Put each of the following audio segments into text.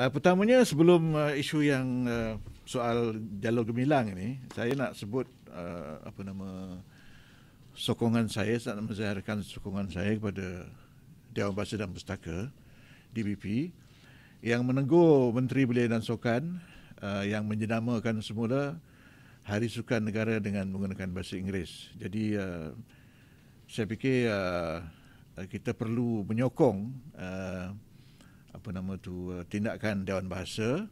Uh, pertamanya sebelum uh, isu yang uh, soal jalur gemilang ini, saya nak sebut uh, apa nama sokongan saya, saya nak menzahirkan sokongan saya kepada Dewan Bahasa dan Pustaka DBP yang menegur Menteri Belia dan Sokan uh, yang menjenamakan semula Hari Sukan Negara dengan menggunakan bahasa Inggeris. Jadi uh, saya fikir uh, kita perlu menyokong uh, apa nama tu eh, tindakan dewan bahasa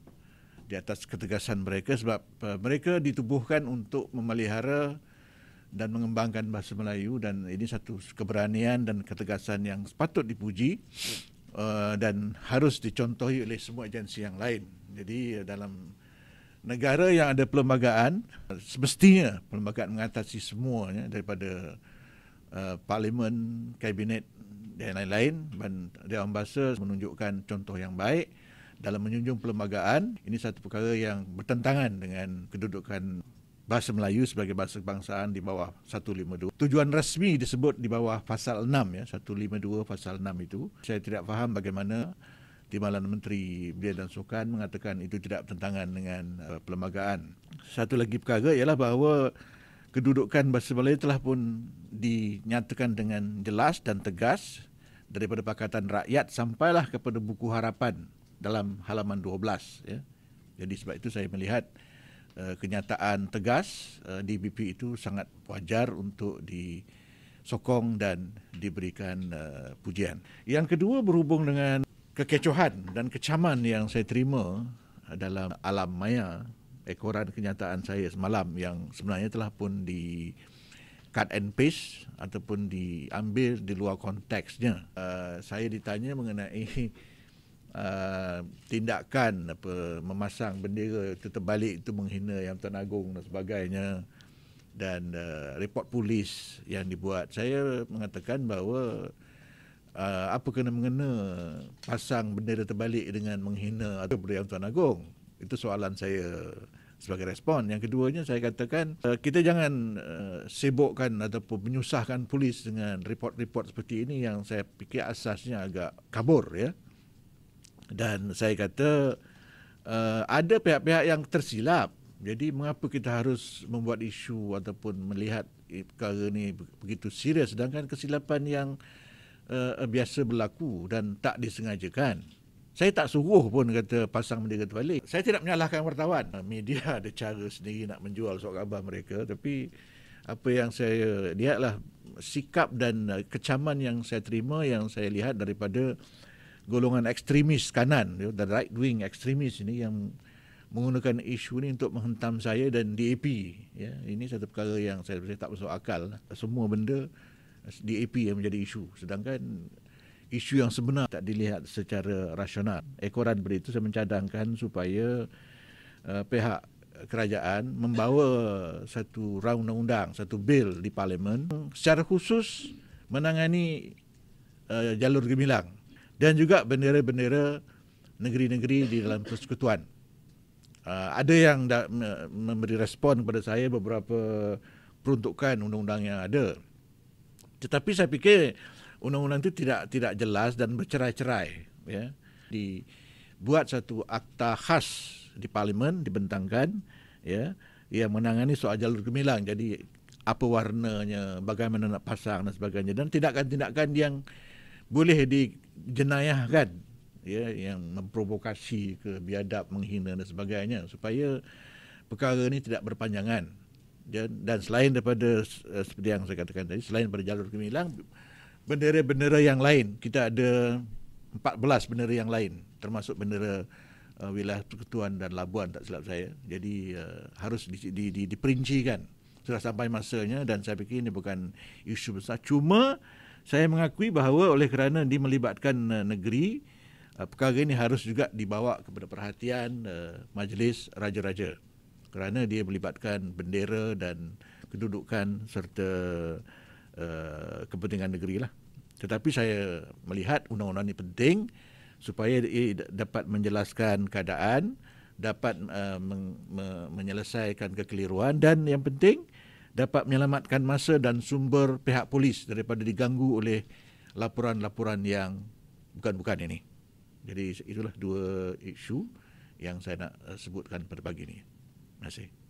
di atas ketegasan mereka sebab eh, mereka ditubuhkan untuk memelihara dan mengembangkan bahasa Melayu dan ini satu keberanian dan ketegasan yang sepatut dipuji eh, dan harus dicontohi oleh semua agensi yang lain. Jadi dalam negara yang ada perlembagaan semestinya perlembagaan mengatasi semuanya daripada parlimen, kabinet dan lain-lain dan Dewan Bahasa menunjukkan contoh yang baik dalam menjunjung perlembagaan ini satu perkara yang bertentangan dengan kedudukan bahasa Melayu sebagai bahasa kebangsaan di bawah 152. Tujuan rasmi disebut di bawah pasal 6 ya 152 pasal 6 itu. Saya tidak faham bagaimana Timbalan Menteri Belia dan Sukan mengatakan itu tidak bertentangan dengan uh, perlembagaan. Satu lagi perkara ialah bahawa kedudukan bahasa Melayu telah pun dinyatakan dengan jelas dan tegas daripada Pakatan Rakyat sampailah kepada buku harapan dalam halaman 12 ya. Jadi sebab itu saya melihat uh, kenyataan tegas uh, eh, DBP itu sangat wajar untuk disokong dan diberikan uh, pujian. Yang kedua berhubung dengan kekecohan dan kecaman yang saya terima dalam alam maya ekoran kenyataan saya semalam yang sebenarnya telah pun di cut and paste ataupun diambil di luar konteksnya. Uh, saya ditanya mengenai uh, tindakan apa memasang bendera itu terbalik itu menghina yang Tuan Agong dan sebagainya dan uh, report polis yang dibuat. Saya mengatakan bahawa uh, apa kena mengena pasang bendera terbalik dengan menghina atau beri yang Tuan Agong. Itu soalan saya sebagai respon. Yang keduanya saya katakan eh, kita jangan uh, sibukkan ataupun menyusahkan polis dengan report-report seperti ini yang saya fikir asasnya agak kabur ya. Dan saya kata uh, ada pihak-pihak yang tersilap. Jadi mengapa kita harus membuat isu ataupun melihat perkara ini begitu serius sedangkan kesilapan yang uh, biasa berlaku dan tak disengajakan saya tak suruh pun kata pasang benda kat balik. Saya tidak menyalahkan wartawan. Media ada cara sendiri nak menjual sok khabar mereka tapi apa yang saya lihatlah sikap dan uh, kecaman yang saya terima yang saya lihat daripada golongan ekstremis kanan the right wing ekstremis ini yang menggunakan isu ini untuk menghentam saya dan DAP ya ini satu perkara yang saya, saya tak masuk akal semua benda uh, DAP yang menjadi isu sedangkan isu yang sebenar tak dilihat secara rasional. Ekoran berita saya mencadangkan supaya uh, pihak kerajaan membawa satu round undang-undang, satu bil di parlimen secara khusus menangani uh, jalur gemilang dan juga bendera-bendera negeri-negeri di dalam persekutuan. Uh, ada yang da- memberi respon kepada saya beberapa peruntukan undang-undang yang ada. Tetapi saya fikir undang-undang itu tidak tidak jelas dan bercerai-cerai ya dibuat satu akta khas di parlimen dibentangkan ya yang menangani soal jalur gemilang jadi apa warnanya bagaimana nak pasang dan sebagainya dan tindakan-tindakan yang boleh dijenayahkan ya yang memprovokasi ke biadab menghina dan sebagainya supaya perkara ini tidak berpanjangan dan selain daripada eh, seperti yang saya katakan tadi selain daripada jalur gemilang bendera-bendera yang lain. Kita ada 14 bendera yang lain termasuk bendera uh, wilayah Persekutuan dan Labuan tak silap saya. Jadi uh, harus di, di, di, diperincikan. Sudah sampai masanya dan saya fikir ini bukan isu besar. Cuma saya mengakui bahawa oleh kerana dia melibatkan uh, negeri, uh, perkara ini harus juga dibawa kepada perhatian uh, majlis raja-raja. Kerana dia melibatkan bendera dan kedudukan serta Eh, kepentingan negeri lah. Tetapi saya melihat undang-undang ini penting supaya ia dapat menjelaskan keadaan, dapat uh, eh, men- me- menyelesaikan kekeliruan dan yang penting dapat menyelamatkan masa dan sumber pihak polis daripada diganggu oleh laporan-laporan yang bukan-bukan ini. Jadi itulah dua isu yang saya nak eh, sebutkan pada pagi ini. Terima kasih.